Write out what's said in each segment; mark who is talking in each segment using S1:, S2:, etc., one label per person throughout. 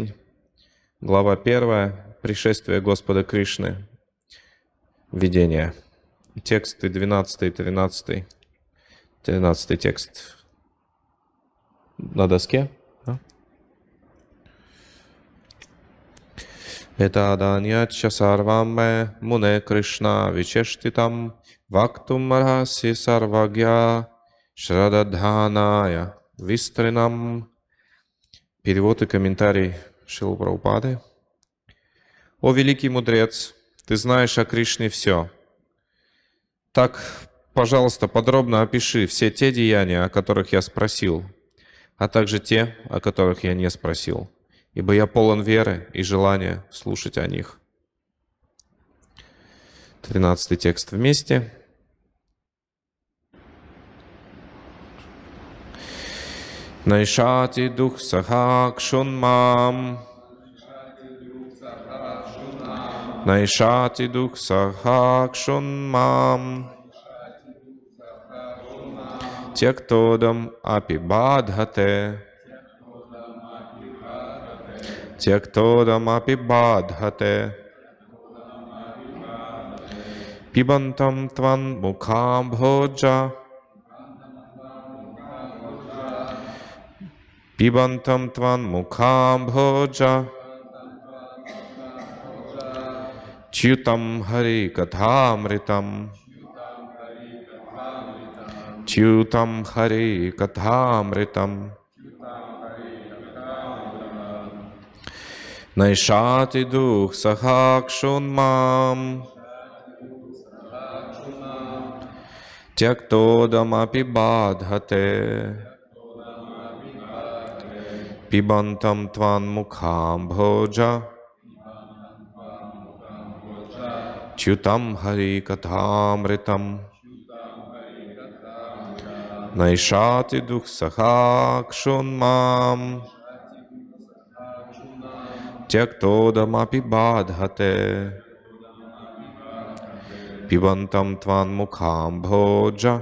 S1: Песнь, глава 1, пришествие Господа Кришны, видение. Тексты 12 и 13. 13 текст на доске. А? Это Этаданьяча часарваме муне Кришна вичештитам вактум мархаси сарвагья шрададханая вистринам. Перевод и комментарий Шила Прабхупады. «О великий мудрец, ты знаешь о Кришне все. Так, пожалуйста, подробно опиши все те деяния, о которых я спросил, а также те, о которых я не спросил, ибо я полон веры и желания слушать о них». Тринадцатый текст вместе. Найшати дух сахакшун мам नैषाति दुख सहाक्षुन्माम त्यक्तोदम अपि बाधते त्यक्तोदमपि बाधते पिबन्तं त्वन्मुखाम्भोज पिबन्तं त्वन्मुखाम्भोज च्युतम हरे कथामृतम च्युतम हरे कथामृतम नैषाति दुख सहाक्षोन्माम त्यक्तोदमपि बाधते पिबन्तं त्वान्मुखां भोज Чютам Хари Катхамритам. Найшати Дух Сахакшун Мам. Тяктодамапи Бадхате. Пивантам Тван Мукхам Бходжа.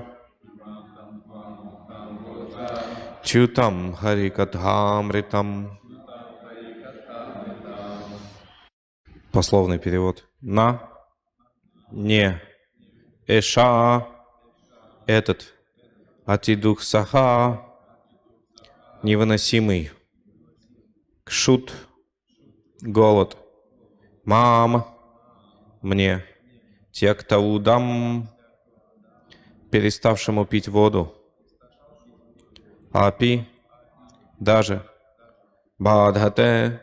S1: Чютам Харикатхамритам. Пословный перевод. На не. Эша – этот. Атидух саха – невыносимый. Кшут – голод. Мам – мне. те Тектаудам – переставшему пить воду. Апи – даже. Бадхате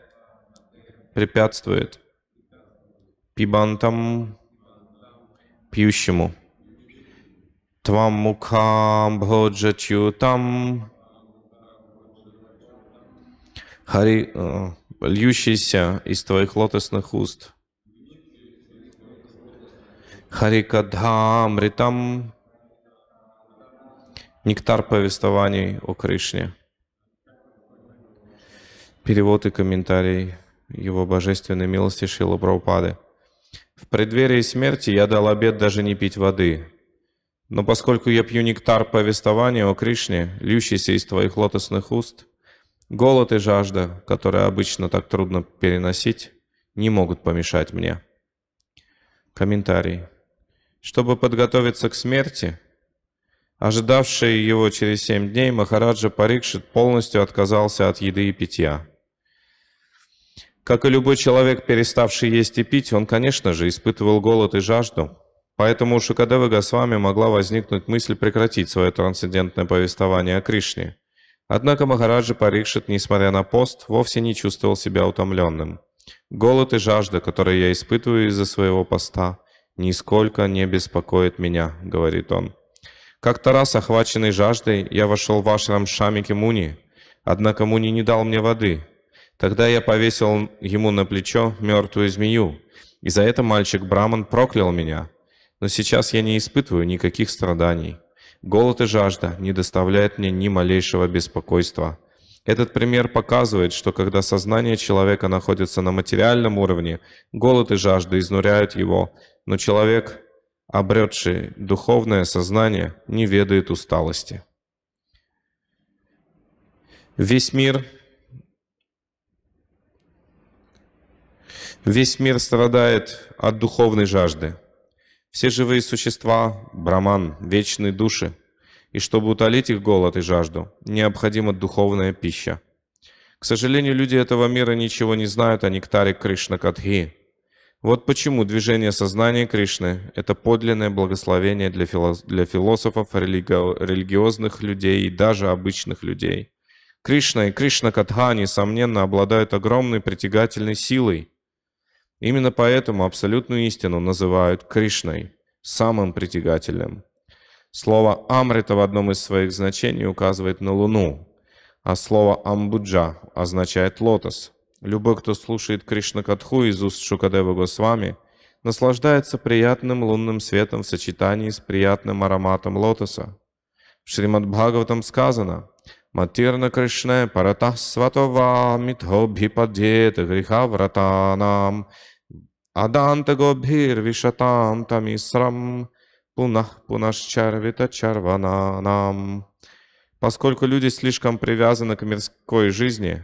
S1: – препятствует. Пибантам – пьющему. Твам мукхам бходжачютам. Хари, э, льющийся из твоих лотосных уст. Харикадхамритам. Нектар повествований о Кришне. Перевод и комментарий его божественной милости Шила Прабхупады. В преддверии смерти я дал обет даже не пить воды. Но поскольку я пью нектар повествования о Кришне, льющийся из твоих лотосных уст, голод и жажда, которые обычно так трудно переносить, не могут помешать мне. Комментарий. Чтобы подготовиться к смерти, ожидавший его через семь дней, Махараджа Парикшит полностью отказался от еды и питья. Как и любой человек, переставший есть и пить, он, конечно же, испытывал голод и жажду. Поэтому у Шукадевы Госвами могла возникнуть мысль прекратить свое трансцендентное повествование о Кришне. Однако Махараджа Парикшит, несмотря на пост, вовсе не чувствовал себя утомленным. Голод и жажда, которые я испытываю из-за своего поста, нисколько не беспокоит меня, говорит он. Как-то раз, охваченный жаждой, я вошел в ашрам Шамики Муни, однако Муни не дал мне воды, Тогда я повесил ему на плечо мертвую змею, и за это мальчик-браман проклял меня. Но сейчас я не испытываю никаких страданий. Голод и жажда не доставляют мне ни малейшего беспокойства. Этот пример показывает, что когда сознание человека находится на материальном уровне, голод и жажда изнуряют его, но человек, обретший духовное сознание, не ведает усталости. Весь мир Весь мир страдает от духовной жажды. Все живые существа, браман, вечные души. И чтобы утолить их голод и жажду, необходима духовная пища. К сожалению, люди этого мира ничего не знают о нектаре Кришна Кадхи. Вот почему движение сознания Кришны – это подлинное благословение для, филос для философов, религи религиозных людей и даже обычных людей. Кришна и Кришна Кадха, несомненно, обладают огромной притягательной силой – Именно поэтому абсолютную истину называют Кришной, самым притягательным. Слово «амрита» в одном из своих значений указывает на Луну, а слово «амбуджа» означает «лотос». Любой, кто слушает Кришна Кришнакатху из уст Шукадева Госвами, наслаждается приятным лунным светом в сочетании с приятным ароматом лотоса. В Шримад Бхагаватам сказано – Матерна Кришне Парата Сватова Митхобхипадьет гриха вратанам Аданта Гобхир Вишатам Тамисрам Пунах Пунашчарвита Чарвананам. Поскольку люди слишком привязаны к мирской жизни,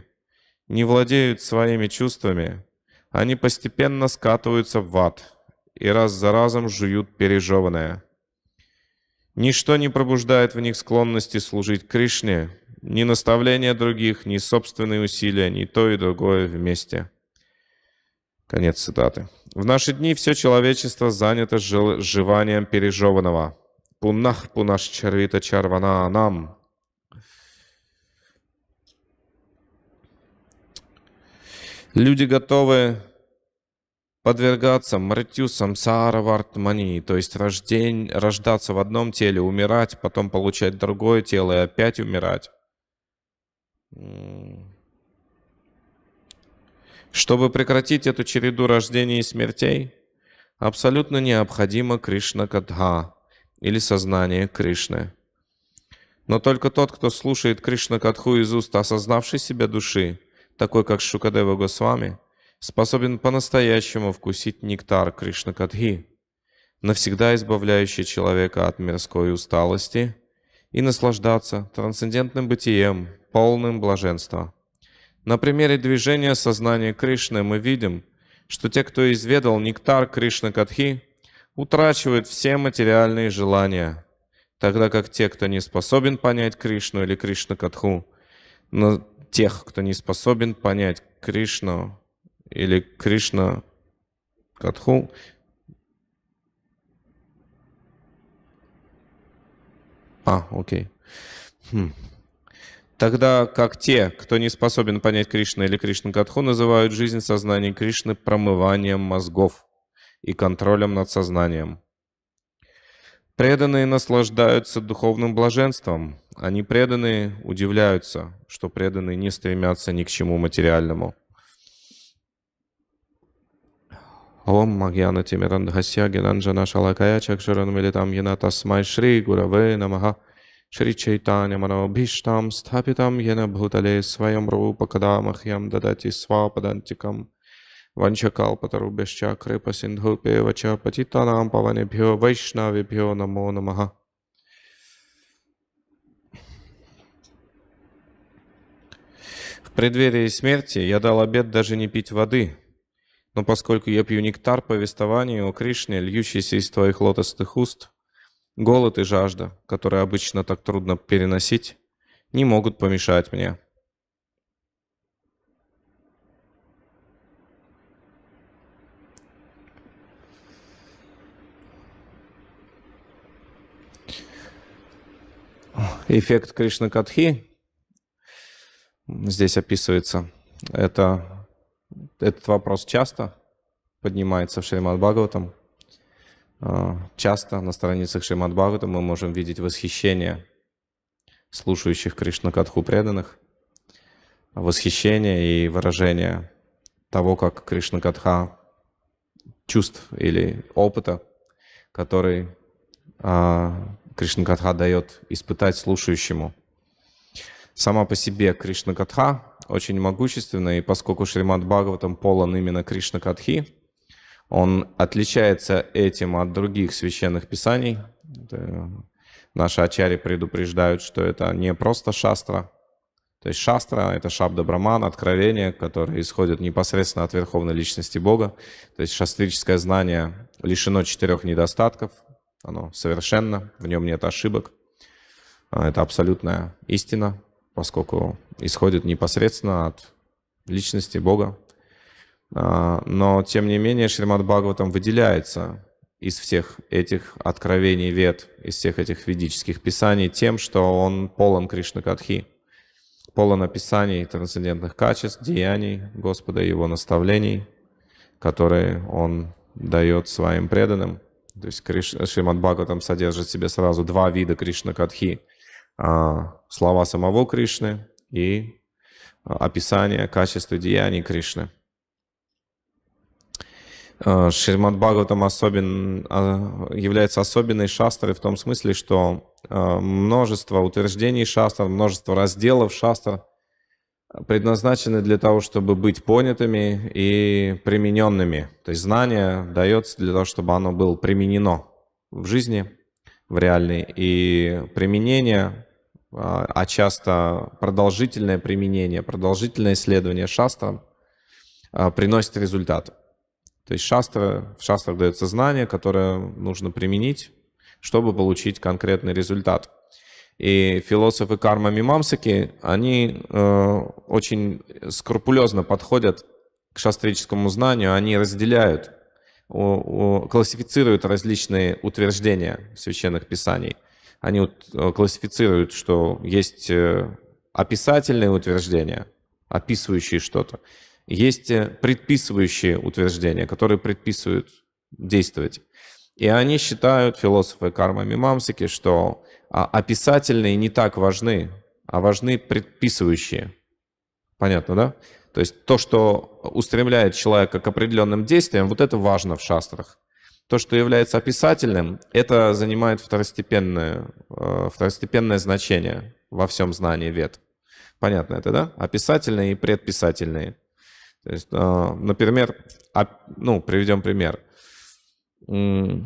S1: не владеют своими чувствами, они постепенно скатываются в ад и раз за разом жуют пережеванное. Ничто не пробуждает в них склонности служить Кришне, ни наставления других, ни собственные усилия, ни то и другое вместе. Конец цитаты. В наши дни все человечество занято жил, жеванием пережеванного. Пунах пунаш червита, чарвана нам. Люди готовы подвергаться мртю самсара вартмани, то есть рождень, рождаться в одном теле, умирать, потом получать другое тело и опять умирать. Чтобы прекратить эту череду рождений и смертей, абсолютно необходимо Кришна Кадха или сознание Кришны. Но только тот, кто слушает Кришна Кадху из уст осознавший себя души, такой как Шукадева Госвами, способен по-настоящему вкусить нектар Кришна Кадхи, навсегда избавляющий человека от мирской усталости и наслаждаться трансцендентным бытием полным блаженства. На примере движения сознания Кришны мы видим, что те, кто изведал нектар Кришны катхи утрачивают все материальные желания, тогда как те, кто не способен понять Кришну или Кришна-катху, но тех, кто не способен понять Кришну или Кришна катху а, окей. Хм. Тогда как те, кто не способен понять Кришну или Кришну Катху, называют жизнь сознания Кришны промыванием мозгов и контролем над сознанием. Преданные наслаждаются духовным блаженством. Они преданные удивляются, что преданные не стремятся ни к чему материальному. Ом Магьяна Тимирандхасья Генанджана Шалакая Чакшаран Милитам Яна Шри Гураве Намаха Шри Чайтанья Манобхиштам Стхапитам Йена Бхутале Своем Рупа Кадамахьям Дадати Свападантикам Ванчакалпатарубяща Крыпа Синдху Певача Патитанам Паванебхио Вайшнавибхио Намо Намаха. В преддверии смерти я дал обед даже не пить воды, но поскольку я пью нектар повествования о Кришне, льющийся из твоих лотосных уст, Голод и жажда, которые обычно так трудно переносить, не могут помешать мне. Эффект Кришна Катхи здесь описывается. Это, этот вопрос часто поднимается в Шримад Бхагаватам. А, часто на страницах Шримад Бхагавата мы можем видеть восхищение слушающих Кришнакатху преданных, восхищение и выражение того, как Кришнакатха чувств или опыта, который а, Кришнакатха дает испытать слушающему. Сама по себе Кришнакатха очень могущественна, и поскольку Шримад Бхагаватам полон именно Кришнакатхи, он отличается этим от других священных писаний. Это э, наши ачари предупреждают, что это не просто шастра. То есть шастра — это шабда браман, откровение, которое исходит непосредственно от верховной личности Бога. То есть шастрическое знание лишено четырех недостатков, оно совершенно, в нем нет ошибок. А, это абсолютная истина, поскольку исходит непосредственно от личности Бога, а, но, тем не менее, Шримад Бхагаватам выделяется из всех этих откровений вед, из всех этих ведических писаний тем, что он полон Кришнакатхи, полон описаний трансцендентных качеств, деяний Господа и его наставлений, которые он дает своим преданным. То есть Криш... Шримад Бхагаватам содержит в себе сразу два вида кришна Кришнакатхи. А, слова самого Кришны и описание качества деяний Кришны – Э, Шримад Бхагаватам особен, а, является особенной шастрой в том смысле, что э, множество утверждений шастр, множество разделов шастр предназначены для того, чтобы быть понятыми и примененными. То есть знание дается для того, чтобы оно было применено в жизни, в реальной. И применение, а, а часто продолжительное применение, продолжительное исследование шастра приносит результат. То есть шастра, в шастрах дается знание, которое нужно применить, чтобы получить конкретный результат. И философы карма Мимамсаки, они э, очень скрупулезно подходят к шастрическому знанию, они разделяют, у, у, классифицируют различные утверждения священных писаний. Они вот, э, классифицируют, что есть э, описательные утверждения, описывающие что-то, есть э, предписывающие утверждения, которые предписывают действовать. И они считают, философы кармы Мимамсики, что а, описательные не так важны, а важны предписывающие. Понятно, да? То есть то, что устремляет человека к определенным действиям, вот это важно в шастрах. То, что является описательным, это занимает второстепенное, э, второстепенное значение во всем знании вет. Понятно это, да? Описательные и предписательные. То есть, э, например, ну, приведем пример. Э.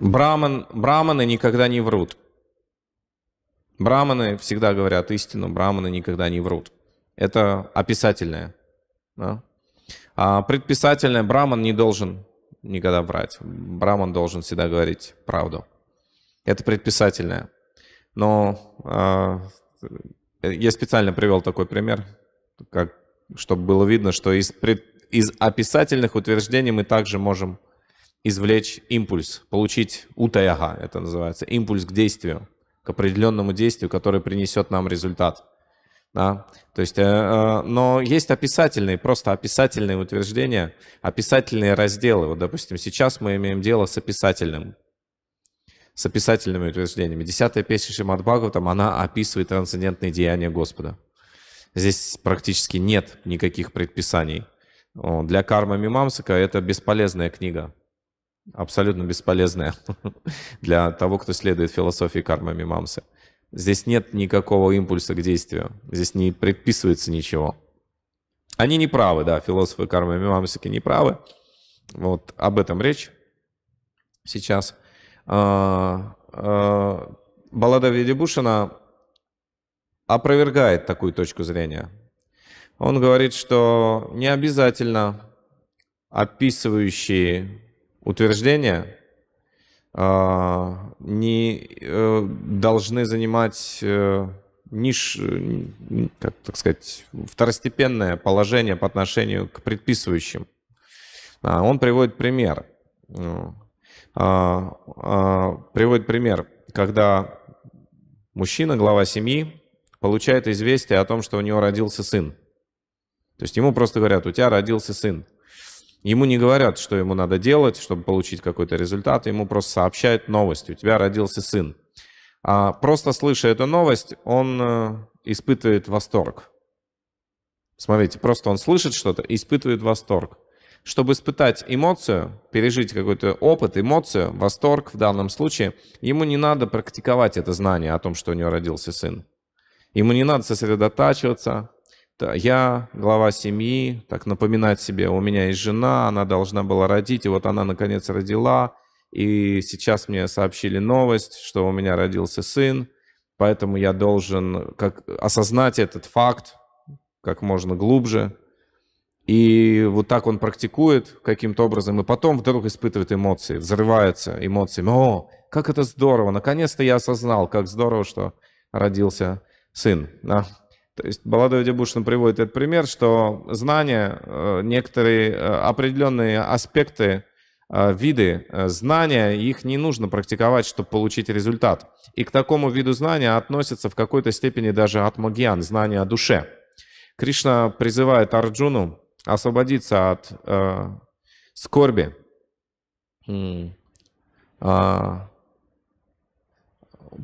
S1: Браман, браманы никогда не врут. Браманы всегда говорят истину, браманы никогда не врут. Это описательное. Да? А предписательное браман не должен никогда врать. Браман должен всегда говорить правду. Это предписательное. Но а, я специально привел такой пример, как, чтобы было видно, что из, пред, из описательных утверждений мы также можем извлечь импульс, получить утаяга, это называется, импульс к действию, к определенному действию, которое принесет нам результат. Да? То есть, э, э, но есть описательные, просто описательные утверждения, описательные разделы. Вот, допустим, сейчас мы имеем дело с описательным с описательными утверждениями. Десятая песня Шримад там она описывает трансцендентные деяния Господа. Здесь практически нет никаких предписаний. Для карма Мимамсака это бесполезная книга. Абсолютно бесполезная для того, кто следует философии кармы Мимамсы. Здесь нет никакого импульса к действию. Здесь не предписывается ничего. Они не правы, да, философы кармы Мимамсаки не правы. Вот об этом речь сейчас. А, а, Баллада Ведебушина опровергает такую точку зрения. Он говорит, что не обязательно описывающие утверждения а, не э, должны занимать э, ниш, как так сказать, второстепенное положение по отношению к предписывающим. Он приводит пример. Ну, а, а, приводит пример, когда мужчина, глава семьи, получает известие о том, что у него родился сын. То есть ему просто говорят, у тебя родился сын. Ему не говорят, что ему надо делать, чтобы получить какой-то результат, ему просто сообщают новость, у тебя родился сын. А просто слыша эту новость, он э, испытывает восторг. Смотрите, просто он слышит что-то испытывает восторг. Чтобы испытать эмоцию, пережить какой-то опыт, эмоцию, восторг в данном случае, ему не надо практиковать это знание о том, что у него родился сын. Ему не надо сосредотачиваться. Я глава семьи, так напоминать себе, у меня есть жена, она должна была родить, и вот она наконец родила, и сейчас мне сообщили новость, что у меня родился сын, поэтому я должен как, осознать этот факт как можно глубже, и вот так он практикует каким-то образом, и потом вдруг испытывает эмоции, взрывается эмоциями. О, как это здорово! Наконец-то я осознал, как здорово, что родился сын. Да? То есть Баладой Дебушин приводит этот пример, что знания, э, некоторые э, определенные аспекты, э, виды знания, их не нужно практиковать, чтобы получить результат. И к такому виду знания относятся в какой-то степени даже атмагьян, знания о душе. Кришна призывает Арджуну освободиться от э, скорби, mm. э,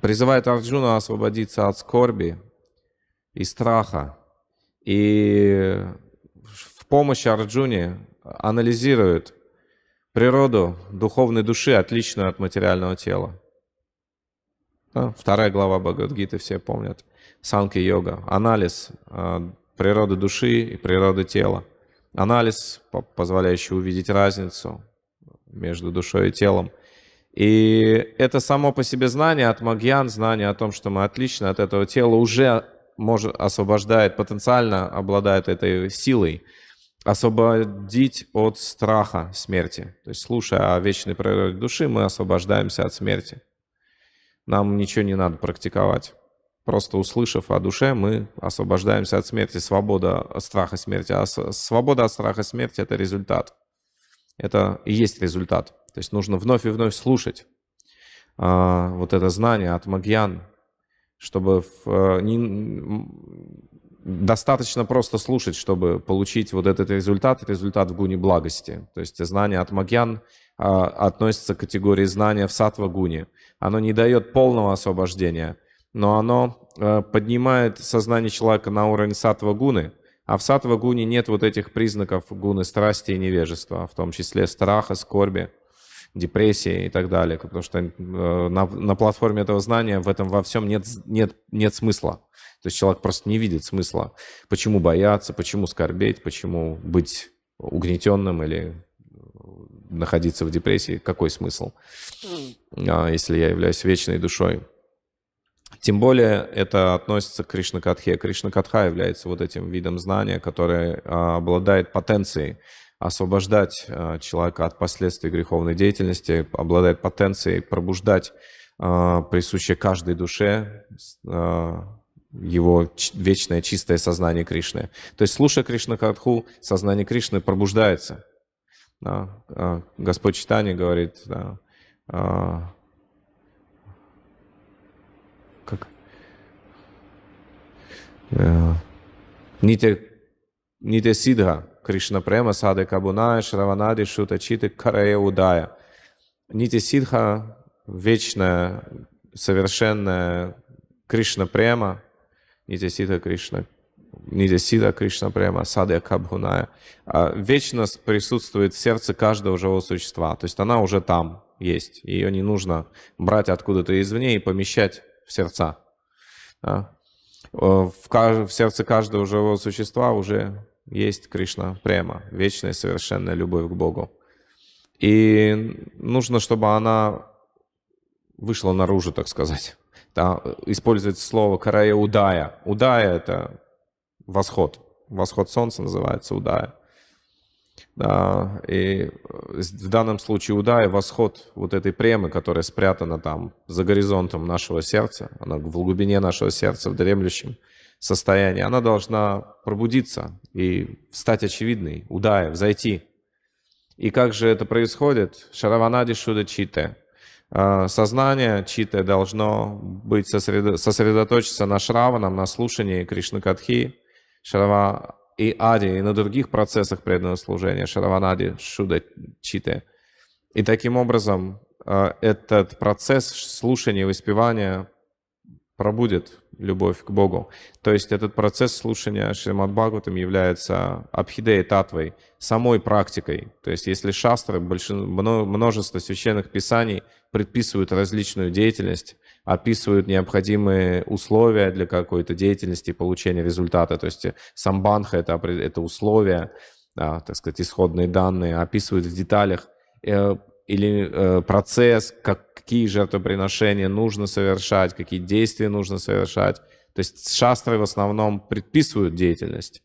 S1: призывает Арджуна освободиться от скорби и страха. И в помощь Арджуне анализирует природу духовной души, отличную от материального тела. Да? Вторая глава Бхагавадгиты все помнят. Санки-йога. Анализ э, природы души и природы тела анализ, позволяющий увидеть разницу между душой и телом. И это само по себе знание от Магьян, знание о том, что мы отлично от этого тела уже может, освобождает, потенциально обладает этой силой освободить от страха смерти. То есть, слушая о вечной природе души, мы освобождаемся от смерти. Нам ничего не надо практиковать просто услышав о душе, мы освобождаемся от смерти. Свобода от страха смерти. А свобода от страха смерти – это результат. Это и есть результат. То есть нужно вновь и вновь слушать а, вот это знание от Магьян, чтобы в, э, не, достаточно просто слушать, чтобы получить вот этот результат, результат в гуне благости. То есть знание от Магьян а, относится к категории знания в сатва-гуне. Оно не дает полного освобождения – но оно э, поднимает сознание человека на уровень сатва гуны, а в сатва гуне нет вот этих признаков гуны страсти и невежества, в том числе страха, скорби, депрессии и так далее, потому что э, на, на платформе этого знания в этом во всем нет, нет, нет смысла. То есть человек просто не видит смысла, почему бояться, почему скорбеть, почему быть угнетенным или э, находиться в депрессии, какой смысл, хм. а если я являюсь вечной душой. Тем более это относится к Кришна-катхе. Кришна-катха является вот этим видом знания, который а, обладает потенцией освобождать а, человека от последствий греховной деятельности, обладает потенцией пробуждать а, присущее каждой душе его вечное чистое сознание Кришны. То есть, слушая Кришна-катху, сознание Кришны пробуждается. Господь Читание говорит, Ните, э, ните сидха, Кришна према, саде кабуная, шраванади, шута читы, карая удая. Нити сидха, вечная, совершенная Кришна према, нити сидха Кришна, нити сидха Кришна према, саде кабуная, а вечно присутствует в сердце каждого живого существа. То есть она уже там есть. Ее не нужно брать откуда-то извне и помещать в сердца. А? Э, в, в сердце каждого живого существа уже есть Кришна према, вечная совершенная любовь к Богу. И нужно, чтобы она вышла наружу, так сказать. Да, использовать слово карая удая. Удая это восход. Восход солнца называется удая. Да, и э, в данном случае удай восход вот этой премы, которая спрятана там за горизонтом нашего сердца, она в глубине нашего сердца, в дремлющем состоянии, она должна пробудиться и стать очевидной, удая, взойти. И как же это происходит? Шараванади Шуда Чите. Э, сознание Чите должно быть сосредо... сосредоточиться на Шраванам, на слушании Кришны Катхи. Шарава и Ади, и на других процессах преданного служения, Шараванади, Шуда, Чите. И таким образом э, этот процесс слушания и воспевания пробудет любовь к Богу. То есть этот процесс слушания Шримад Бхагаватам является абхидеей татвой, самой практикой. То есть если шастры, большин множество священных писаний предписывают различную деятельность, описывают необходимые условия для какой-то деятельности и получения результата. То есть э, сам банк это, это условия, да, так сказать, исходные данные, описывают в деталях э, или э, процесс, как, какие жертвоприношения нужно совершать, какие действия нужно совершать. То есть шастры в основном предписывают деятельность.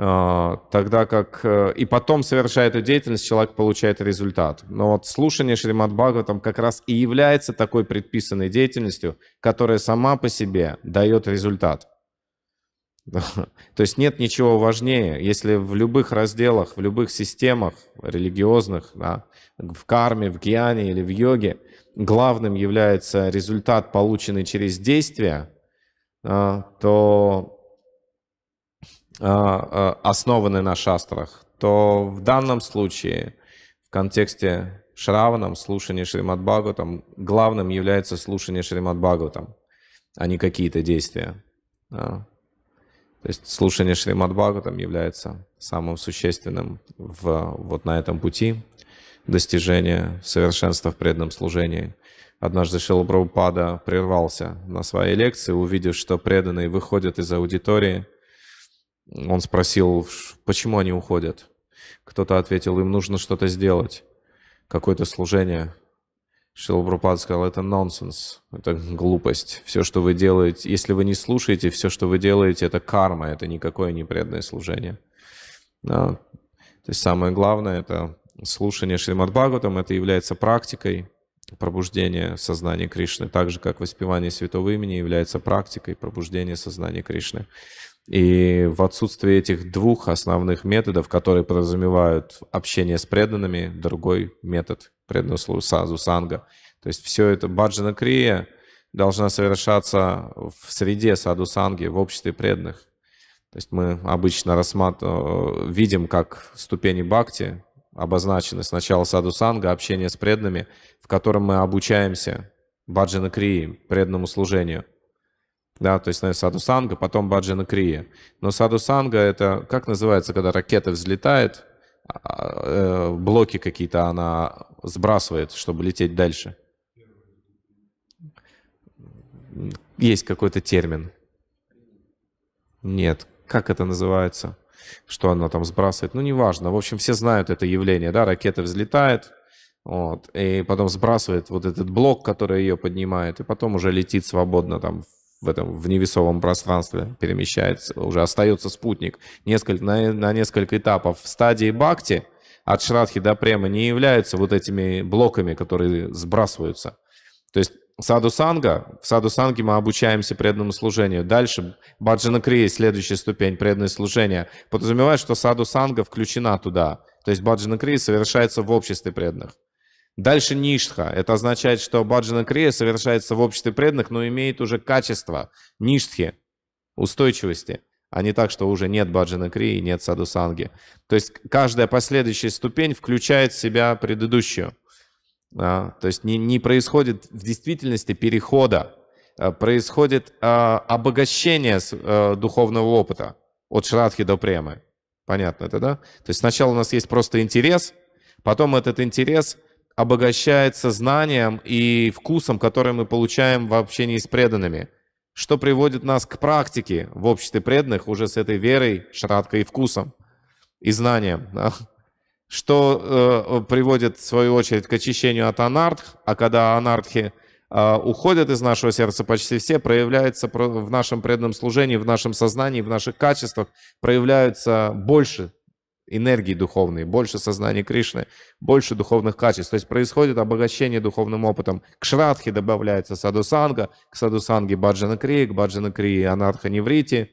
S1: А, тогда как... Э, и потом, совершая эту деятельность, человек получает результат. Но вот слушание Шримад Бхагаватам как раз и является такой предписанной деятельностью, которая сама по себе дает результат. То есть нет ничего важнее, если в любых разделах, в любых системах религиозных, да, в карме, в гьяне или в йоге, главным является результат, полученный через действие, а, то Э, э, основаны на шастрах, то в данном случае, в контексте Шраванам, слушания Шримад Бхагаватам, главным является слушание Шримад Бхагаватам, а не какие-то действия. Да. То есть слушание Шримад Бхагаватам является самым существенным в, вот на этом пути достижения совершенства в преданном служении. Однажды Шила прервался на своей лекции, увидев, что преданные выходят из аудитории – он спросил, почему они уходят. Кто-то ответил, им нужно что-то сделать, какое-то служение. Шилбрупад сказал, это нонсенс, это глупость. Все, что вы делаете, если вы не слушаете, все, что вы делаете, это карма, это никакое не преданное служение. Да. То есть самое главное, это слушание Шримад Бхагаватам, это является практикой пробуждения сознания Кришны, так же, как воспевание святого имени является практикой пробуждения сознания Кришны. И в отсутствии этих двух основных методов, которые подразумевают общение с преданными, другой метод преданного слова сазу, санга. То есть все это баджана крия должна совершаться в среде саду санги, в обществе преданных. То есть мы обычно рассмат... Э, видим, как ступени бхакти обозначены сначала саду санга, общение с преданными, в котором мы обучаемся баджана крии, преданному служению – да, то есть Саду Садусанга, потом Баджана Крия. Но Садусанга это, как называется, когда ракета взлетает, а, э, блоки какие-то она сбрасывает, чтобы лететь дальше. Есть какой-то термин. Нет, как это называется? Что она там сбрасывает? Ну, неважно. В общем, все знают это явление, да, ракета взлетает, вот, и потом сбрасывает вот этот блок, который ее поднимает, и потом уже летит свободно там в в этом в невесовом пространстве перемещается, уже остается спутник несколько, на, на несколько этапов. В стадии бхакти от шрадхи до према не являются вот этими блоками, которые сбрасываются. То есть саду санга, в саду санге мы обучаемся преданному служению. Дальше баджана крия, следующая ступень, преданное служение, подразумевает, что саду санга включена туда. То есть баджана крия совершается в обществе преданных. Дальше ништха. Это означает, что баджана крия совершается в обществе преданных, но имеет уже качество ништхи, устойчивости, а не так, что уже нет баджана крии и нет садусанги. То есть каждая последующая ступень включает в себя предыдущую. Да? То есть не, не происходит в действительности перехода, а происходит э, обогащение э, духовного опыта от шрадхи до премы. Понятно это, да? То есть сначала у нас есть просто интерес, потом этот интерес – обогащается знанием и вкусом, который мы получаем в общении с преданными, что приводит нас к практике в обществе преданных уже с этой верой, шраткой и вкусом, и знанием, да? что э, приводит, в свою очередь, к очищению от анарх, а когда анархи э, уходят из нашего сердца почти все, проявляется в нашем преданном служении, в нашем сознании, в наших качествах, проявляются больше энергии духовной, больше сознания Кришны, больше духовных качеств. То есть происходит обогащение духовным опытом. К шрадхе добавляется садусанга, к садусанге баджанакри, к баджанакри анатханеврити,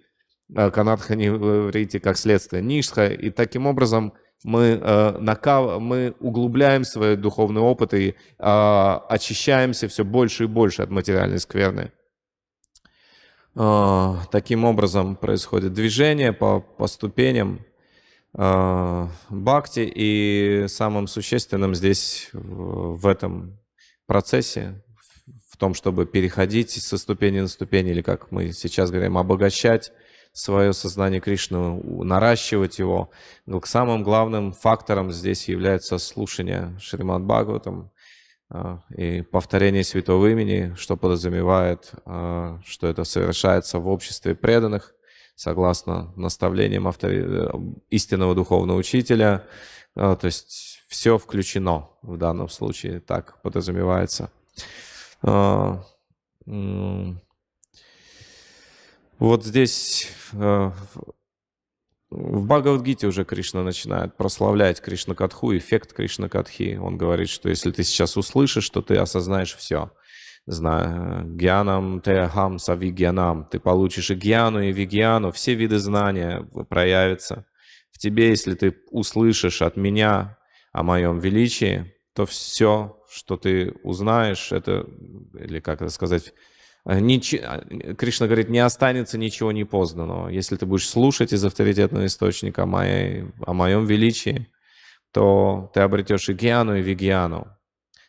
S1: э, к анатханеврити как следствие нишха. И таким образом мы, э, накав... мы углубляем свой духовный опыт и э, очищаемся все больше и больше от материальной скверны. Э, таким образом происходит движение по, по ступеням, Э, бхакти, и самым существенным здесь э, в этом процессе, в том, чтобы переходить со ступени на ступень, или как мы сейчас говорим, обогащать свое сознание Кришны, наращивать его. Но самым главным фактором здесь является слушание Шримад Бхагаватам э, и повторение святого имени, что подразумевает, что это совершается в обществе преданных – согласно наставлениям автори... Э, истинного духовного учителя. А, то есть все включено в данном случае, так подразумевается. А, вот здесь э, в Бхагавадгите уже Кришна начинает прославлять Кришна Катху, эффект Кришна Катхи. Он говорит, что если ты сейчас услышишь, что ты осознаешь все – знаю гьянам теахам савигьянам. Ты получишь и гьяну, и вигьяну, все виды знания проявятся в тебе, если ты услышишь от меня о моем величии, то все, что ты узнаешь, это, или как это сказать, Нич... Кришна говорит, не останется ничего не познанного. Если ты будешь слушать из авторитетного источника о, моей... о моем величии, то ты обретешь и гьяну, и вигьяну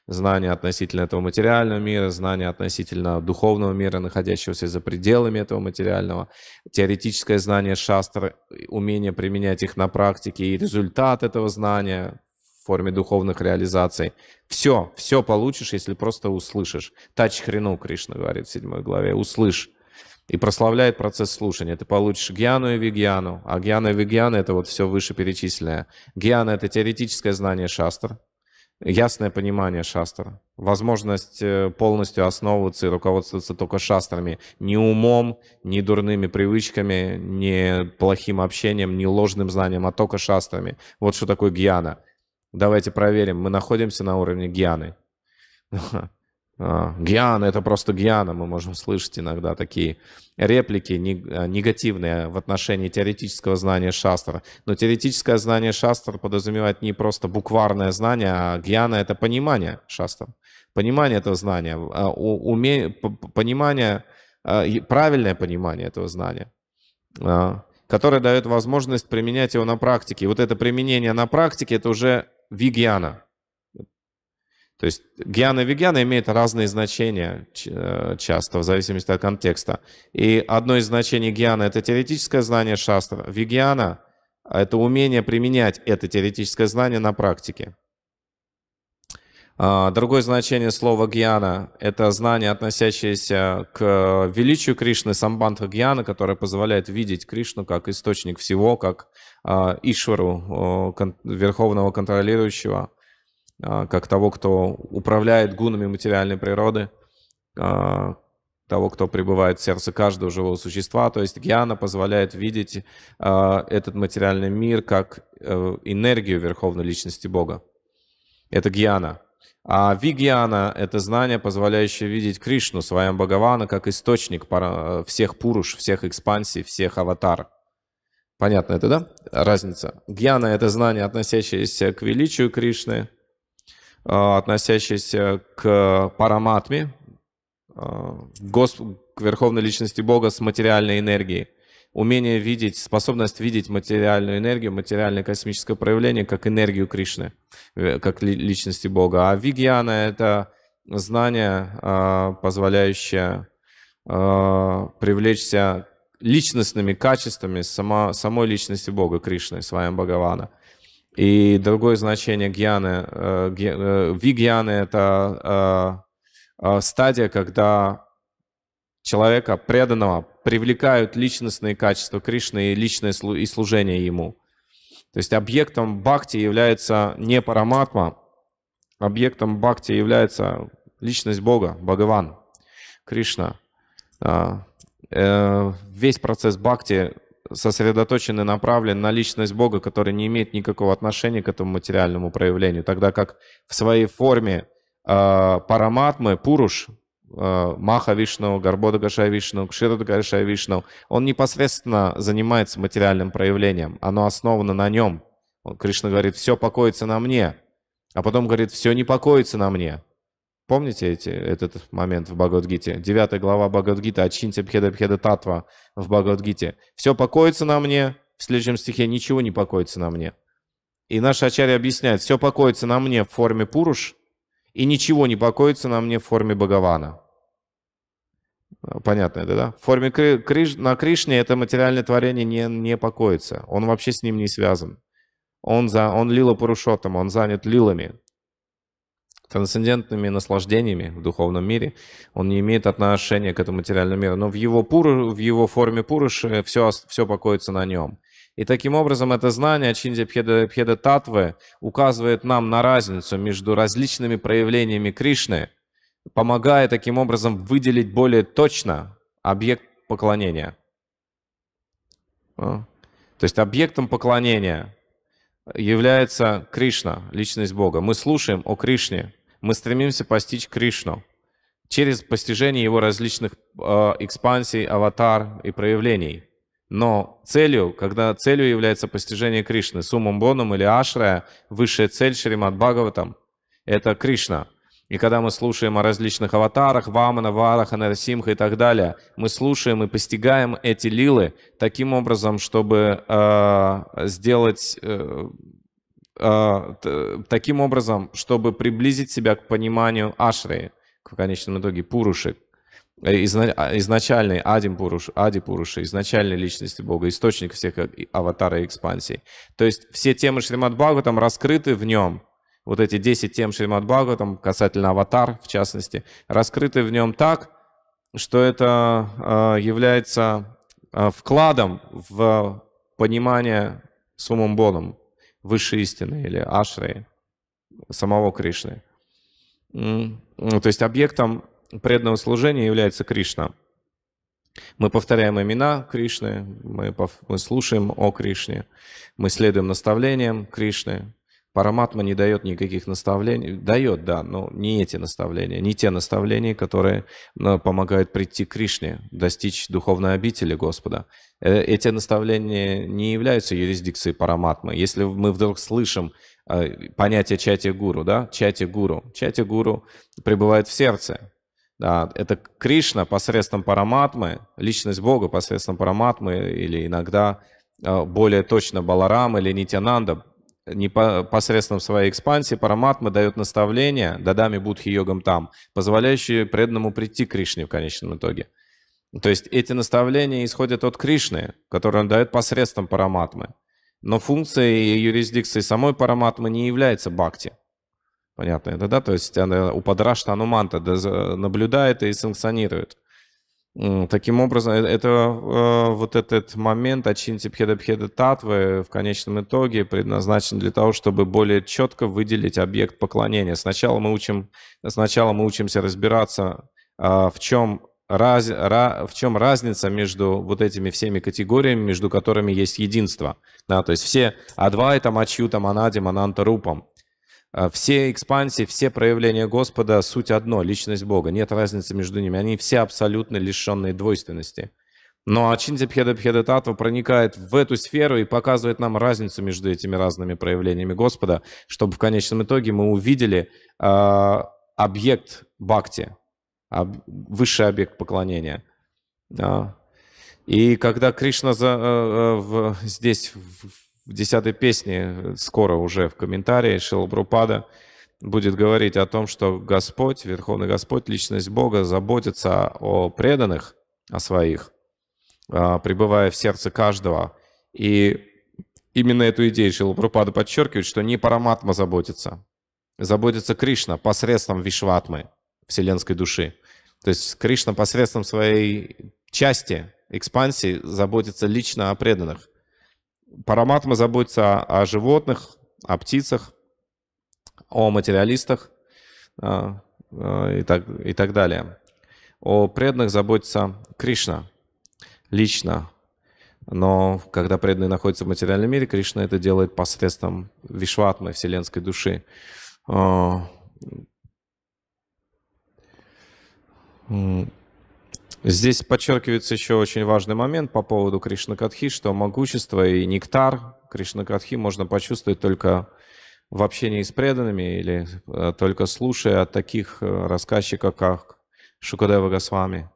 S1: знания относительно этого материального мира, знания относительно духовного мира, находящегося за пределами этого материального, теоретическое знание шастр, умение применять их на практике и результат этого знания в форме духовных реализаций. Все, все получишь, если просто услышишь. Тач хрену, Кришна говорит в седьмой главе, услышь и прославляет процесс слушания. Ты получишь гьяну и вигьяну, а гьяна и вигьяна – это вот все вышеперечисленное. Гьяна – это теоретическое знание шастр, ясное понимание шастра, возможность э, полностью основываться и руководствоваться только шастрами, ни умом, ни дурными привычками, ни плохим общением, ни ложным знанием, а только шастрами. Вот что такое гьяна. Давайте проверим, мы находимся на уровне гьяны. А, гьяна, это просто Гьяна, мы можем слышать иногда такие реплики а, негативные в отношении теоретического знания Шастра. Но теоретическое знание Шастра подразумевает не просто букварное знание, а Гьяна — это понимание Шастера. Понимание этого знания, а, уме... понимание, правильное понимание этого знания которое дает возможность применять его на практике. И вот это применение на практике — это уже вигьяна. То есть гьяна и вигьяна имеют разные значения э, часто, в зависимости от контекста. И одно из значений гьяна – это теоретическое знание шастра. вигьяна это умение применять это теоретическое знание на практике. А, другое значение слова гьяна – это знание, относящееся к величию Кришны, самбанта гьяна, которое позволяет видеть Кришну как источник всего, как а, Ишвару, верховного контролирующего – а, как того, кто управляет гунами материальной природы, а, того, кто пребывает в сердце каждого живого существа. То есть гьяна позволяет видеть а, этот материальный мир как э, энергию Верховной Личности Бога. Это гьяна. А вигьяна — это знание, позволяющее видеть Кришну, своем Бхагавана, как источник всех пуруш, всех экспансий, всех аватар. Понятно это, да? Разница. Гьяна — это знание, относящееся к величию Кришны, а, относящийся к параматме, а, гос, к верховной личности Бога с материальной энергией. Умение видеть, способность видеть материальную энергию, материальное космическое проявление как энергию Кришны, э, как личности Бога. А вигьяна — это знание, а, позволяющее привлечься личностными качествами само, самой личности Бога Кришны, своим Бхагавана. И другое значение гьяны, э, э вигьяны – это э, э, стадия, когда человека преданного привлекают личностные качества Кришны и личное служение ему. То есть объектом бхакти является не параматма, объектом бхакти является личность Бога, Бхагаван, Кришна. А, весь процесс бхакти сосредоточен и направлен на личность Бога, который не имеет никакого отношения к этому материальному проявлению, тогда как в своей форме э, параматмы, пуруш, э, Маха Вишну, Гарбода Гашай Вишну, Кширада Гашай Вишну, он непосредственно занимается материальным проявлением, оно основано на нем. Кришна говорит, все покоится на мне, а потом говорит, все не покоится на мне. Помните эти, этот момент в Бхагавадгите? девятая глава Бхагавадгита, «Очиньте пхеда пхеда татва» в Бхагавадгите. «Все покоится на мне». В следующем стихе «Ничего не покоится на мне». И наш Ачарья объясняет, «Все покоится на мне в форме Пуруш, и ничего не покоится на мне в форме Бхагавана». Понятно это, да? В форме Кри Криш... на Кришне это материальное творение не, не покоится. Он вообще с ним не связан. Он, за... он лила Пурушотом, он занят лилами трансцендентными наслаждениями в духовном мире. Он не имеет отношения к этому материальному миру, но в его, пуру, в его форме пуруши все, все покоится на нем. И таким образом это знание Чиндзя Пхеда, Пхеда Татвы указывает нам на разницу между различными проявлениями Кришны, помогая таким образом выделить более точно объект поклонения. А? То есть объектом поклонения является Кришна, личность Бога. Мы слушаем о Кришне, мы стремимся постичь Кришну через постижение его различных э, экспансий, аватар и проявлений. Но целью, когда целью является постижение Кришны, суммом или ашрая, высшая цель Шримад Бхагаватам, это Кришна – и когда мы слушаем о различных аватарах, вамана, Вараха, анарсимха и так далее, мы слушаем и постигаем эти лилы таким образом, чтобы э, сделать... Э, э таким образом, чтобы приблизить себя к пониманию ашры, в конечном итоге пуруши, а, изначальной Адим Пуруш, Ади Пуруши, изначальной личности Бога, источник всех э, аватара и экспансий. То есть все темы Шримад Бхагаватам раскрыты в нем – вот эти 10 тем Шримад Бхагаватам, касательно аватар, в частности, раскрыты в нем так, что это а, является а, вкладом в понимание сумом боном, высшей истины или ашры, самого Кришны. Ну, то есть объектом преданного служения является Кришна. Мы повторяем имена Кришны, мы, мы слушаем о Кришне, мы следуем наставлениям Кришны, Параматма не дает никаких наставлений. Дает, да, но не эти наставления, не те наставления, которые ну, помогают прийти к Кришне, достичь духовной обители Господа. Э, эти наставления не являются юрисдикцией параматмы. Если мы вдруг слышим э, понятие чати гуру, да, чати гуру, чати гуру пребывает в сердце. Да, это Кришна посредством параматмы, личность Бога посредством параматмы или иногда э, более точно Баларам или Нитянанда непосредственно в своей экспансии Параматма дает наставление Дадами Будхи Йогам Там, позволяющие преданному прийти к Кришне в конечном итоге. То есть эти наставления исходят от Кришны, которые он дает посредством Параматмы. Но функцией и юрисдикцией самой Параматмы не является бхакти. Понятно это, да? То есть она у Падрашта Ануманта наблюдает и санкционирует. Таким образом, э, это э, вот этот момент очинти пхеда-пхеда татвы в конечном итоге предназначен для того, чтобы более четко выделить объект поклонения. Сначала мы, учим, сначала мы учимся разбираться, а, в чем, раз, ra, в чем разница между вот этими всеми категориями, между которыми есть единство. Да, то есть все Адвайтам, Ачьютам, Анадим, Анантарупам. А, все экспансии, все проявления Господа — суть одно, личность Бога. Нет разницы между ними. Они все абсолютно лишенные двойственности. Но Ачинти Пхеда Пхеда Татва проникает в эту сферу и показывает нам разницу между этими разными проявлениями Господа, чтобы в конечном итоге мы увидели э, объект бхакти, об, высший объект поклонения. А. И когда Кришна за, э, э в, здесь в, в десятой песне, э, скоро уже в комментарии Шилабрупада будет говорить о том, что Господь, Верховный Господь, Личность Бога заботится о преданных, о своих, а, пребывая в сердце каждого. И именно эту идею Шилапрупада подчеркивает, что не Параматма заботится. Заботится Кришна посредством Вишватмы, вселенской души. То есть Кришна посредством своей части, экспансии, заботится лично о преданных. Параматма заботится о, животных, о птицах, о материалистах а, а, и, так, и так далее. О преданных заботится Кришна лично. Но когда преданные находятся в материальном мире, Кришна это делает посредством вишватмы, вселенской души. А, Здесь подчеркивается еще очень важный момент по поводу Кришнакатхи, что могущество и нектар Кришнакатхи можно почувствовать только в общении с преданными или э, только слушая от таких э, рассказчиков, как Шукадева Госвами.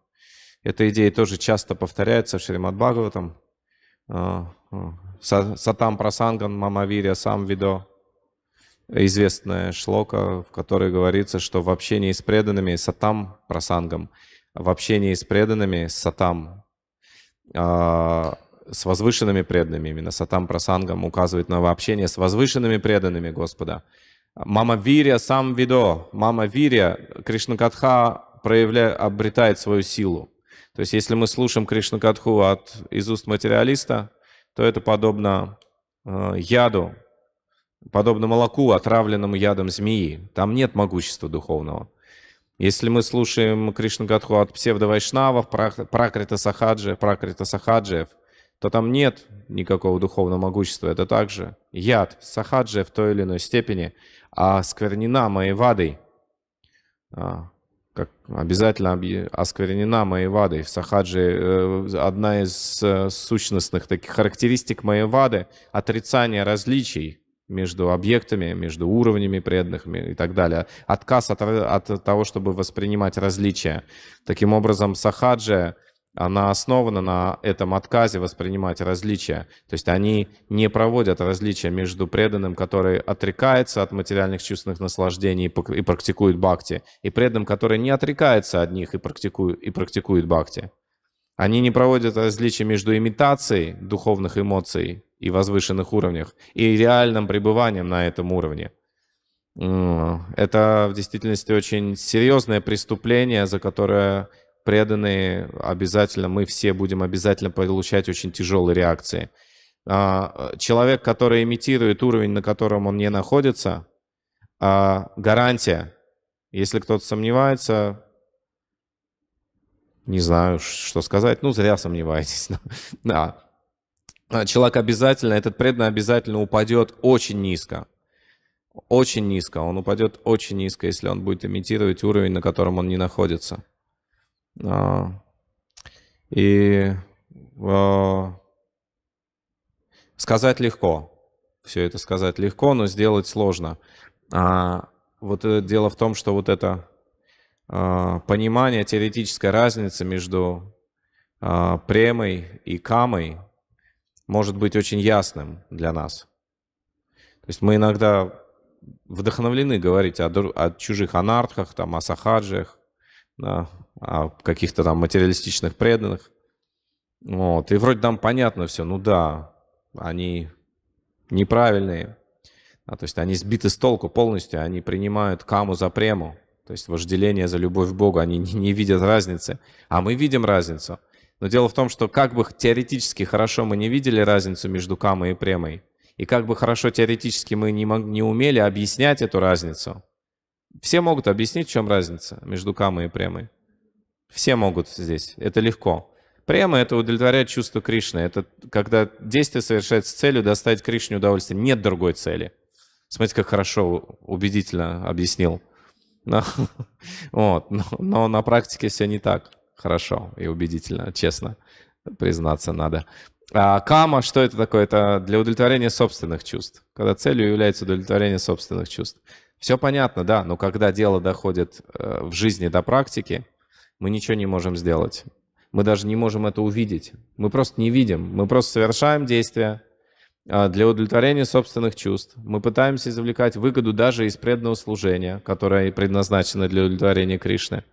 S1: Эта идея тоже часто повторяется в Шримад Бхагаватам. Э, Сатам Прасанган Мамавиря Сам Видо. Известная шлока, в которой говорится, что в общении с преданными Сатам прасангам в общении с преданными, с сатам, а, с возвышенными преданными, именно сатам прасангам указывает на общение с возвышенными преданными Господа. Мама Виря сам видо, мама Виря, Кришнакатха проявля... обретает свою силу. То есть если мы слушаем Кришнакатху от из уст материалиста, то это подобно э, яду, подобно молоку, отравленному ядом змеи. Там нет могущества духовного. Если мы слушаем Кришнагадху от псевдовайшнавов, пракрита сахаджи, пракрита сахаджиев, то там нет никакого духовного могущества. Это также яд сахаджи в той или иной степени, а сквернена моей вадой, а, как обязательно осквернена моей вадой. В сахаджи э, одна из э, сущностных таких характеристик моей вады — отрицание различий, между объектами, между уровнями преданных и так далее. Отказ от, от того, чтобы воспринимать различия. Таким образом, сахаджа, она основана на этом отказе воспринимать различия. То есть они не проводят различия между преданным, который отрекается от материальных чувственных наслаждений и практикует бхакти, и преданным, который не отрекается от них и практикует, и практикует бхакти. Они не проводят различия между имитацией духовных эмоций и возвышенных уровнях, и реальным пребыванием на этом уровне. Это в действительности очень серьезное преступление, за которое преданные обязательно, мы все будем обязательно получать очень тяжелые реакции. А, человек, который имитирует уровень, на котором он не находится, а, гарантия. Если кто-то сомневается, не знаю, что сказать. Ну, зря сомневаетесь. да. А, человек обязательно, этот преданный обязательно упадет очень низко. Очень низко. Он упадет очень низко, если он будет имитировать уровень, на котором он не находится. А, и а, сказать легко. Все это сказать легко, но сделать сложно. Вот э, дело в том, что вот это понимание теоретической разницы между премой и камой – может быть очень ясным для нас. То есть мы иногда вдохновлены говорить о, о чужих анархах, там, о сахаджиях, да, о каких-то там материалистичных преданных. Вот. И вроде нам понятно все, ну да, они неправильные, да, то есть они сбиты с толку полностью, они принимают каму за прему, то есть вожделение за любовь к Богу, они не, не видят разницы, а мы видим разницу – но дело в том, что как бы теоретически хорошо мы не видели разницу между камой и премой, и как бы хорошо теоретически мы не, мог, не умели объяснять эту разницу, все могут объяснить, в чем разница между камой и премой. Все могут здесь, это легко. Према — это удовлетворяет чувство Кришны. Это когда действие совершается с целью достать Кришне удовольствие. Нет другой цели. Смотрите, как хорошо, убедительно объяснил. Но, вот, но, но на практике все не так. Хорошо и убедительно, честно признаться надо. А кама, что это такое? Это для удовлетворения собственных чувств. Когда целью является удовлетворение собственных чувств. Все понятно, да, но когда дело доходит э, в жизни до практики, мы ничего не можем сделать. Мы даже не можем это увидеть. Мы просто не видим. Мы просто совершаем действия э, для удовлетворения собственных чувств. Мы пытаемся извлекать выгоду даже из преданного служения, которое предназначено для удовлетворения Кришны.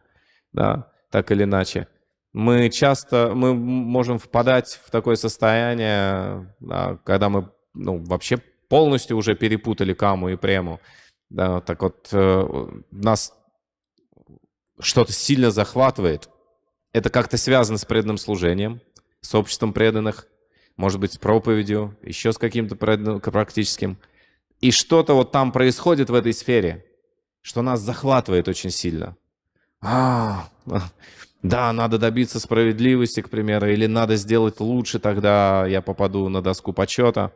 S1: Да так или иначе. Мы часто, мы можем впадать в такое состояние, когда мы ну, вообще полностью уже перепутали каму и прему. Да, так вот, э, нас что-то сильно захватывает. Это как-то связано с преданным служением, с обществом преданных, может быть, с проповедью, еще с каким-то практическим. И что-то вот там происходит в этой сфере, что нас захватывает очень сильно – а, да, надо добиться справедливости, к примеру, или надо сделать лучше, тогда я попаду на доску почета.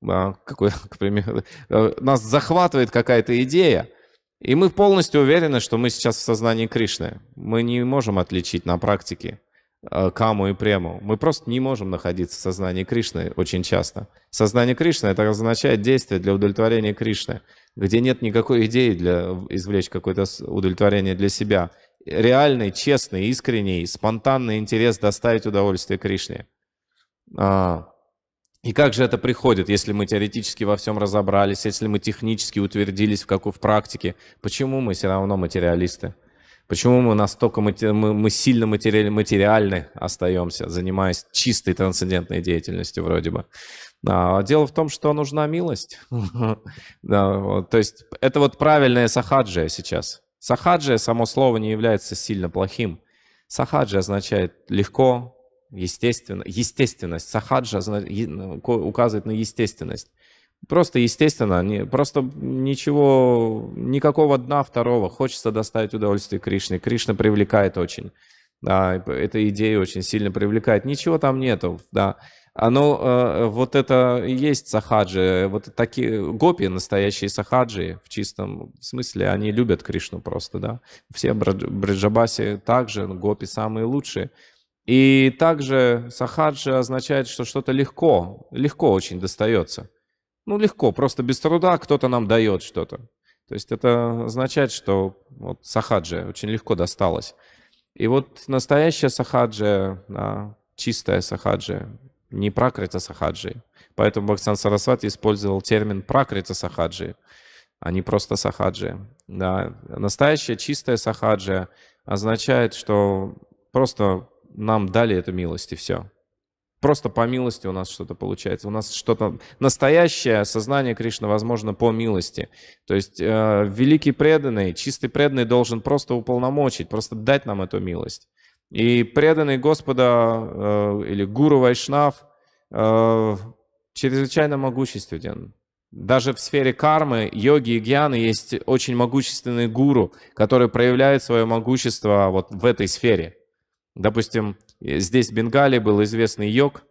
S1: Да, какой, к примеру, э, нас захватывает какая-то идея, и мы полностью уверены, что мы сейчас в сознании Кришны. Мы не можем отличить на практике Э, каму и прему. Мы просто не можем находиться в сознании Кришны очень часто. Сознание Кришны — это означает действие для удовлетворения Кришны, где нет никакой идеи для извлечь какое-то удовлетворение для себя. Реальный, честный, искренний, спонтанный интерес доставить удовольствие Кришне. А, и как же это приходит, если мы теоретически во всем разобрались, если мы технически утвердились в, какой, в практике? Почему мы все равно материалисты? Почему мы настолько мы, мы сильно матери... материальны остаемся, занимаясь чистой трансцендентной деятельностью вроде бы? А, а дело в том, что нужна милость. то есть это вот правильное сахаджия сейчас. Сахаджия, само слово, не является сильно плохим. Сахаджи означает легко, естественно, естественность. Сахаджа ну, указывает на естественность. Просто естественно, не, просто ничего, никакого дна второго. Хочется доставить удовольствие Кришне. Кришна привлекает очень. Да, эта идея очень сильно привлекает. Ничего там нету, да. Оно, э, вот это и есть сахаджи. Вот такие гопи, настоящие сахаджи, в чистом смысле, они любят Кришну просто, да. Все бриджабаси также, ну, гопи самые лучшие. И также сахаджи означает, что что-то легко, легко очень достается. Ну, легко, просто без труда кто-то нам дает что-то. То есть это означает, что вот сахаджа очень легко досталось. И вот настоящая сахаджа, да, чистая сахаджа, не пракрита сахаджи. Поэтому Бхактсан Сарасват использовал термин пракрита сахаджи, а не просто сахаджи. Да. Настоящая чистая сахаджа означает, что просто нам дали эту милость и все просто по милости у нас что-то получается. У нас что-то настоящее сознание Кришны возможно по милости. То есть э, великий преданный, чистый преданный должен просто уполномочить, просто дать нам эту милость. И преданный Господа э, или гуру Вайшнав э, чрезвычайно могуществен. Даже в сфере кармы, йоги и гьяны есть очень могущественный гуру, который проявляет свое могущество вот в этой сфере. Допустим, Здесь в Бенгалии был известный йог,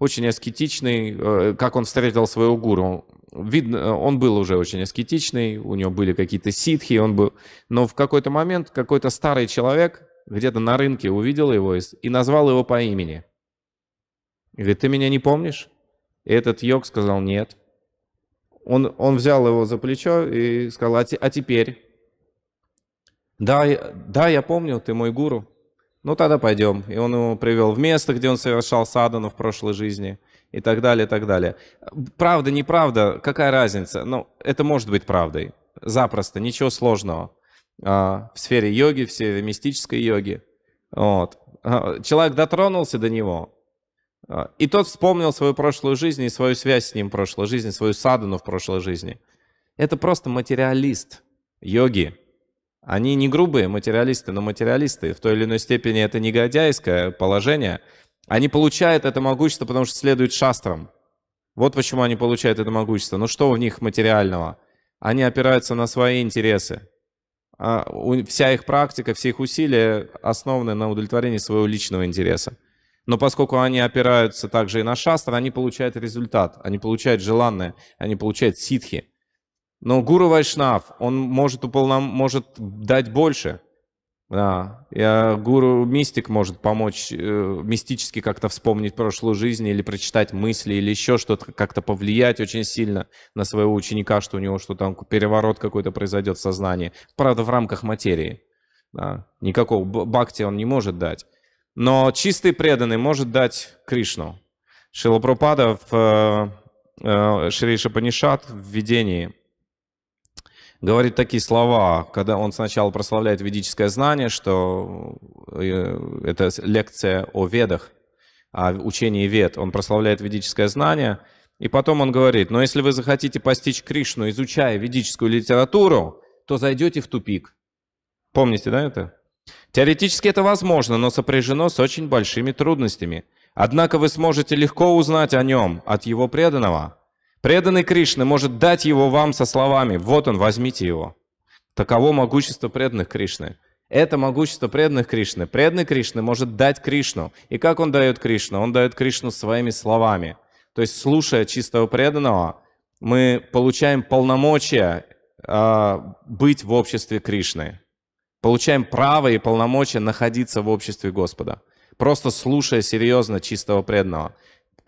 S1: очень аскетичный, э, как он встретил своего гуру. Видно, э, он был уже очень аскетичный, у него были какие-то ситхи, он был... Но в какой-то момент какой-то старый человек где-то на рынке увидел его и назвал его по имени. И говорит, ты меня не помнишь? И этот йог сказал, нет. Он, он взял его за плечо и сказал, а, те, а теперь? Да, да, я помню, ты мой гуру ну тогда пойдем. И он его привел в место, где он совершал садану в прошлой жизни и так далее, и так далее. Правда, неправда, какая разница? Ну, это может быть правдой, запросто, ничего сложного. А, в сфере йоги, в сфере мистической йоги. Вот. А, человек дотронулся до него, а, и тот вспомнил свою прошлую жизнь и свою связь с ним в прошлой жизни, свою садану в прошлой жизни. Это просто материалист, йоги, они не грубые материалисты, но материалисты. В той или иной степени это негодяйское положение. Они получают это могущество, потому что следуют шастрам. Вот почему они получают это могущество. Но ну что в них материального? Они опираются на свои интересы. А вся их практика, все их усилия основаны на удовлетворении своего личного интереса. Но поскольку они опираются также и на шастры, они получают результат, они получают желанное, они получают ситхи. Но гуру Вайшнав, он может, уполном... может дать больше. Да. Я, гуру мистик может помочь э, мистически как-то вспомнить прошлую жизнь или прочитать мысли или еще что-то, как-то повлиять очень сильно на своего ученика, что у него что то там переворот какой-то произойдет в сознании. Правда, в рамках материи. Да. Никакого бхакти он не может дать. Но чистый преданный может дать Кришну. Шилапрапада в э, э, Шри Шапанишат в видении говорит такие слова, когда он сначала прославляет ведическое знание, что э, это лекция о ведах, о учении вед. Он прославляет ведическое знание, и потом он говорит, но если вы захотите постичь Кришну, изучая ведическую литературу, то зайдете в тупик. Помните, да, это? Теоретически это возможно, но сопряжено с очень большими трудностями. Однако вы сможете легко узнать о нем от его преданного – Преданный Кришны может дать его вам со словами «Вот он, возьмите его». Таково могущество преданных Кришны. Это могущество преданных Кришны. Преданный Кришны может дать Кришну. И как он дает Кришну? Он дает Кришну своими словами. То есть, слушая чистого преданного, мы получаем полномочия э, быть в обществе Кришны. Получаем право и полномочия находиться в обществе Господа. Просто слушая серьезно чистого преданного.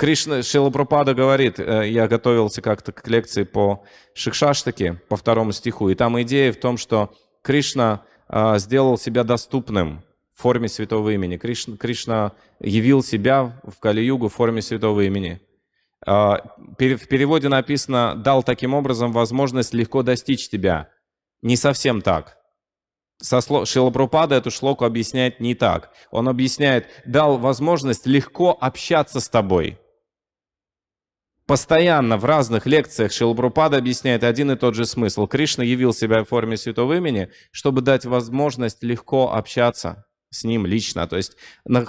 S1: Кришна Шилапрапада говорит, э, я готовился как-то к лекции по Шикшаштаке, по второму стиху, и там идея в том, что Кришна э, сделал себя доступным в форме святого имени. Кришна, Кришна явил себя в Кали-югу в форме святого имени. Э, в переводе написано «дал таким образом возможность легко достичь тебя». Не совсем так. Со эту шлоку объясняет не так. Он объясняет «дал возможность легко общаться с тобой». Постоянно в разных лекциях Шилбрупада объясняет один и тот же смысл. Кришна явил себя в форме святого имени, чтобы дать возможность легко общаться с ним лично. То есть,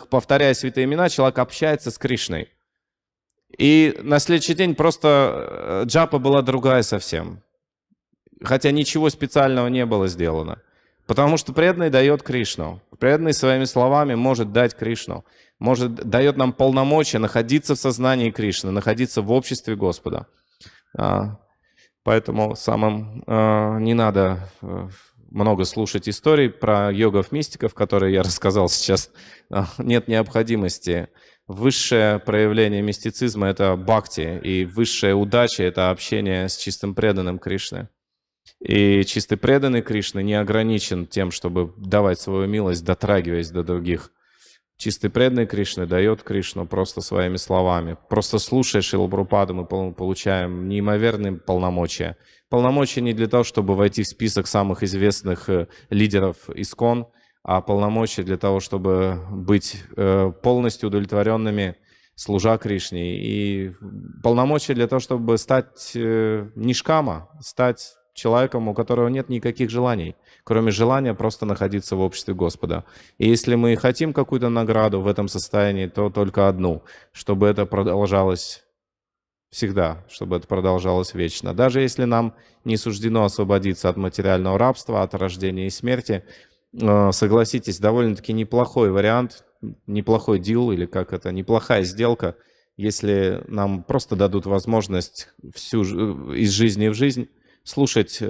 S1: повторяя святые имена, человек общается с Кришной. И на следующий день просто э, джапа была другая совсем. Хотя ничего специального не было сделано. Потому что преданный дает Кришну. Преданный своими словами может дать Кришну может, дает нам полномочия находиться в сознании Кришны, находиться в обществе Господа. А, поэтому самым а, не надо э, много слушать историй про йогов-мистиков, которые я рассказал сейчас. А, нет необходимости. Высшее проявление мистицизма — это бхакти, и высшая удача — это общение с чистым преданным Кришны. И чистый преданный Кришны не ограничен тем, чтобы давать свою милость, дотрагиваясь до других — Чистый преданный Кришны дает Кришну просто своими словами. Просто слушая Шилабрупаду, мы получаем неимоверные полномочия. Полномочия не для того, чтобы войти в список самых известных э, лидеров ИСКОН, а полномочия для того, чтобы быть э, полностью удовлетворенными служа Кришне, и полномочия для того, чтобы стать э, нишкама, стать человеком, у которого нет никаких желаний, кроме желания просто находиться в обществе Господа. И если мы хотим какую-то награду в этом состоянии, то только одну, чтобы это продолжалось всегда, чтобы это продолжалось вечно. Даже если нам не суждено освободиться от материального рабства, от рождения и смерти, э, согласитесь, довольно-таки неплохой вариант, неплохой дел или как это, неплохая сделка, если нам просто дадут возможность всю, э, из жизни в жизнь слушать э,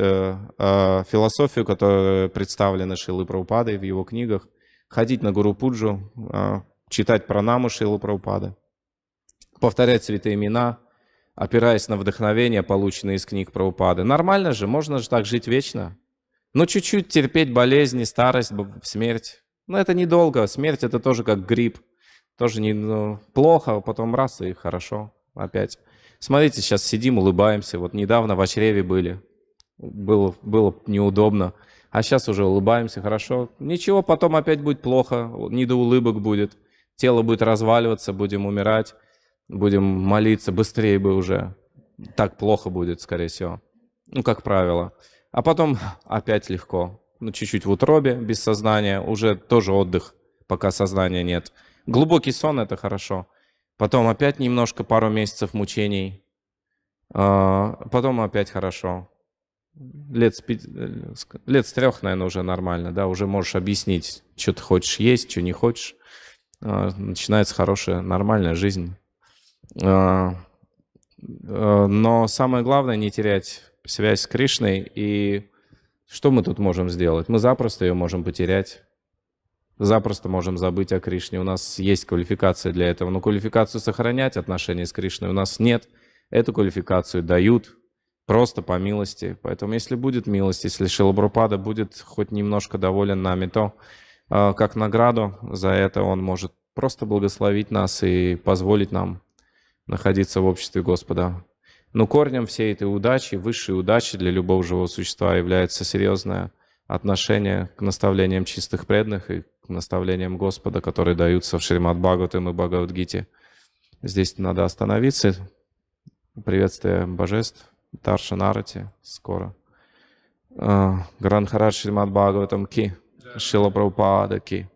S1: э, философию, которая представлена Шилы Прабхупадой в его книгах, ходить на Гуру Пуджу, э, читать пранаму Шилы Прабхупады, повторять святые имена, опираясь на вдохновение, полученное из книг Прабхупады. Нормально же, можно же так жить вечно. Но ну, чуть-чуть терпеть болезни, старость, смерть. Но это недолго. Смерть это тоже как грипп. Тоже не, ну, плохо, а потом раз и хорошо опять. Смотрите, сейчас сидим, улыбаемся. Вот недавно в Очреве были. Было, было неудобно. А сейчас уже улыбаемся, хорошо. Ничего, потом опять будет плохо, не до улыбок будет. Тело будет разваливаться, будем умирать, будем молиться, быстрее бы уже. Так плохо будет, скорее всего. Ну, как правило. А потом опять легко. Ну, чуть-чуть в утробе, без сознания, уже тоже отдых, пока сознания нет. Глубокий сон — это хорошо. Потом опять немножко, пару месяцев мучений. А, потом опять хорошо. Лет с, пяти, э, лет с трех, наверное, уже нормально, да, уже можешь объяснить, что ты хочешь есть, что не хочешь. А, начинается хорошая, нормальная жизнь. А, но самое главное не терять связь с Кришной. И что мы тут можем сделать? Мы запросто ее можем потерять запросто можем забыть о Кришне. У нас есть квалификация для этого, но квалификацию сохранять отношения с Кришной у нас нет. Эту квалификацию дают просто по милости. Поэтому если будет милость, если Шилабрупада будет хоть немножко доволен нами, то а, как награду за это он может просто благословить нас и позволить нам находиться в обществе Господа. Но корнем всей этой удачи, высшей удачи для любого живого существа является серьезное отношение к наставлениям чистых преданных и наставлениям Господа, которые даются в Шримад Бхагаватам и Бхагавадгите. Здесь надо остановиться. Приветствие божеств, Тарша Нарати, скоро. А, Гранхараш Шримад Бхагаватам Ки, Шила Прабхупада Ки.